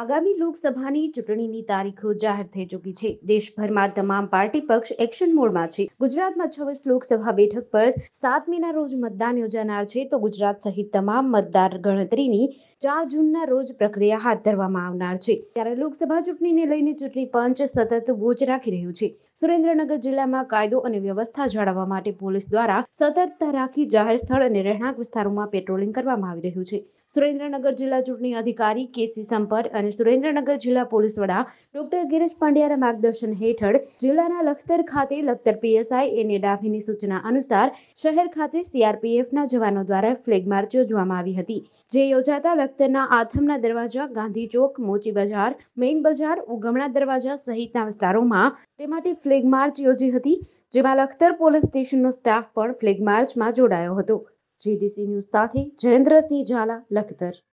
આગામી લોકસભાની ચૂંટણીની તારીખો જાહેર થઈ ચૂકી છે દેશભરમાં તમામ પાર્ટી પક્ષ એક્શન મોડમાં છે ગુજરાતમાં છવ્વીસ લોકસભા બેઠક પર સાતમીના રોજ મતદાન યોજાનાર છે તો ગુજરાત સહિત તમામ મતદાર ગણતરીની ચાર જૂનના રોજ પ્રક્રિયા હાથ ધરવામાં આવનાર છે ત્યારે લોકસભા ચૂંટણીને લઈને ચૂંટણી પંચ સતત વોચ રાખી રહ્યું છે સુરેન્દ્રનગર જિલ્લામાં કાયદો અને વ્યવસ્થા જાળવવા માટે પોલીસ દ્વારા સતર્કતા રાખી જાહેર સ્થળ અને રહેણાંક વિસ્તારોમાં પેટ્રોલિંગ કરવામાં આવી રહ્યું છે સુરેન્દ્રનગર જિલ્લા ચૂંટણી અધિકારી કેસી સંપર અને સુરેન્દ્રનગર જિલ્લા પોલીસ વડા ડોક્ટર ગિરીશ પાંડ્યાના માર્ગદર્શન હેઠળ જિલ્લાના લખતર ખાતે લખતર પીએસઆઈ એને ડાભીની સૂચના અનુસાર શહેર ખાતે સીઆરપીએફના જવાનો દ્વારા ફ્લેગ માર્ચ યોજવામાં આવી હતી જે યોજાતા લખતરના આથમના દરવાજા ગાંધી ચોક મોચી બજાર મેઇન બજાર ઉગમણા દરવાજા સહિતના વિસ્તારોમાં તે માટે ફ્લેગ માર્ચ યોજી હતી જેમાં લખતર પોલીસ સ્ટેશનનો સ્ટાફ પણ ફ્લેગ માર્ચમાં જોડાયો હતો જેડીસી ન્યૂઝ સાથે જયેન્દ્રસિંહ ઝાલા લખતર